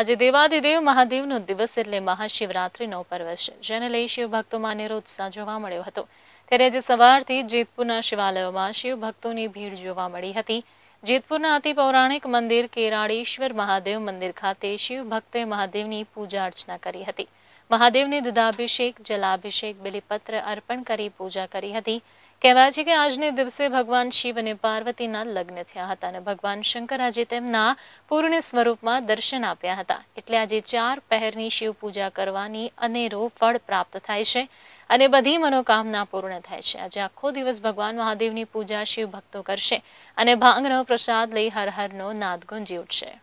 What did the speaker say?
આજે દેવાધિદેવ મહાદેવનો દિવસ એટલે મહાશિવરાત્રિનો પર્વ છે જેને લઈ શિવ ભક્તોમાં નિરોત્સાહ જોવા મળ્યો હતો ત્યારે આજે સવારથી જેતપુરના શિવાલયોમાં શિવ ભીડ જોવા મળી હતી જેતપુરના અતિ પૌરાણિક મંદિર કેરાળેશ્વર મહાદેવ મંદિર ખાતે શિવભક્તે મહાદેવની પૂજા અર્ચના કરી હતી મહાદેવને દુધાભિષેક જલાભિષેક બિલીપત્ર અર્પણ કરી પૂજા કરી હતી કહેવાય છે કે આજને દિવસે ભગવાન શિવ અને પાર્વતીના લગ્ન થયા હતા અને ભગવાન શંકર આજે તેમના પૂર્ણ સ્વરૂપમાં દર્શન આપ્યા હતા એટલે આજે ચાર પહેરની શિવ પૂજા કરવાની અનેરો ફળ પ્રાપ્ત થાય છે અને બધી મનોકામના પૂર્ણ થાય છે આજે આખો દિવસ ભગવાન મહાદેવની પૂજા શિવ ભક્તો કરશે અને ભાંગનો પ્રસાદ લઈ હર હરનો નાદ ગુંજી ઉઠશે